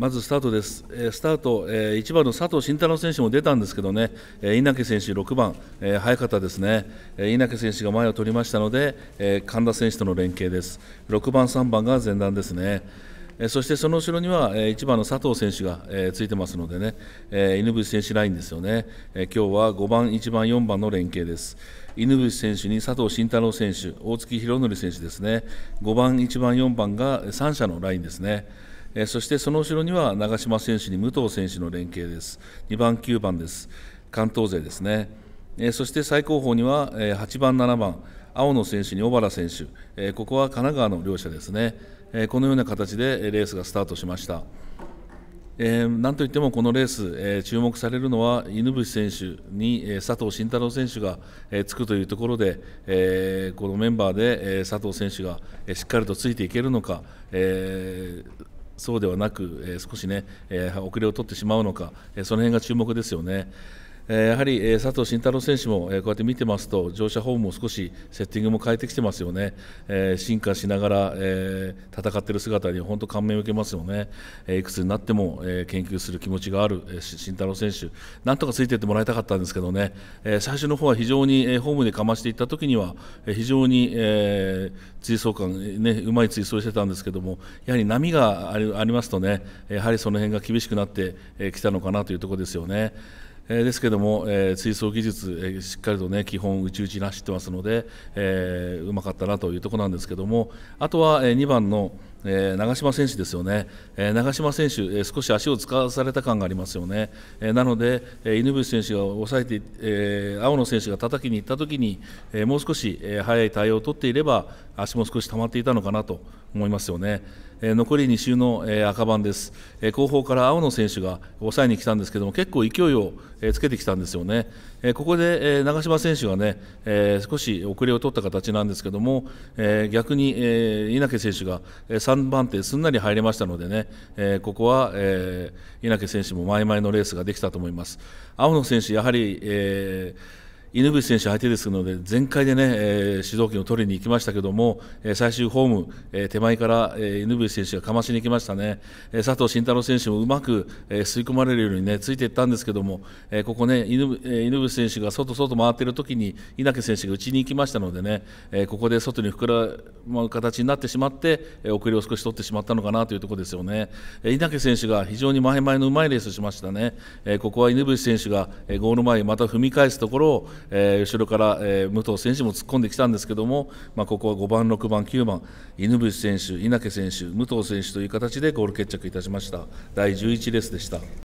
まずスタートです、スタート、1番の佐藤慎太郎選手も出たんですけどね、稲毛選手、6番、早かったですね、稲毛選手が前を取りましたので、神田選手との連携です、6番、3番が前段ですね。そしてその後ろには1番の佐藤選手がついてますのでね、犬伏選手ラインですよね、今日は5番、1番、4番の連携です、犬伏選手に佐藤慎太郎選手、大月宏典選手ですね、5番、1番、4番が三者のラインですね。えそしてその後ろには長嶋選手に武藤選手の連携です、2番、9番です、関東勢ですね、えそして最高峰には、え8番、7番、青野選手に小原選手、えここは神奈川の両者ですね、えこのような形でレースがスタートしました。えー、なんといってもこのレース、えー、注目されるのは犬伏選手に、えー、佐藤慎太郎選手が、えー、つくというところで、えー、このメンバーで、えー、佐藤選手が、えー、しっかりとついていけるのか、えー、そうではなく、少しね、遅れを取ってしまうのか、その辺が注目ですよね。やはり佐藤慎太郎選手もこうやって見てますと乗車フォームも少しセッティングも変えてきてますよね、進化しながら戦っている姿に本当感銘を受けますよね、いくつになっても研究する気持ちがある慎太郎選手、なんとかついていってもらいたかったんですけどね、最初の方は非常にホームでかましていった時には、非常に追走感、ね、うまい追走してたんですけども、やはり波がありますとね、やはりその辺が厳しくなってきたのかなというところですよね。えー、ですけども、えー、水槽技術、えー、しっかりとね基本内々走ってますので、えー、うまかったなというところなんですけどもあとは、えー、2番の、えー、長嶋選手ですよね、えー、長嶋選手、えー、少し足を使わされた感がありますよね、えなので、えー、犬伏選手が抑えて、え青野選手が叩きに行ったときに、えもう少し、え早い対応を取っていれば、足も少し溜まっていたのかなと思いますよね。え残り2周の、え赤番です、え後方から青野選手が抑えに来たんですけども結構勢いを、えつけてきたんですよね、えここで、え長嶋選手がね、え少し遅れを取った形なんですけども、え逆に、えー、稲毛選手が、えー3番手、すんなり入れましたのでね、えー、ここは、えー、稲毛選手も前々のレースができたと思います。青野選手やはり、えー犬伏選手相手ですので全開でね、えー、主導権を取りに行きましたけども、えー、最終ホーム、えー、手前から、えー、犬伏選手がかましに行きましたね、えー、佐藤慎太郎選手もうまく、えー、吸い込まれるようにねついていったんですけども、えー、ここね犬,、えー、犬伏選手が外外回っている時に稲毛選手が打ちに行きましたのでね、えー、ここで外に膨らむ形になってしまって、えー、遅れを少し取ってしまったのかなというところですよね、えー、稲毛選手が非常に前々のうまいレースをしましたね、えー、ここは犬伏選手が、えー、ゴール前また踏み返すところをえー、後ろから、えー、武藤選手も突っ込んできたんですけども、まあ、ここは5番、6番、9番、犬伏選手、稲毛選手、武藤選手という形でゴール決着いたしました。第11レースでした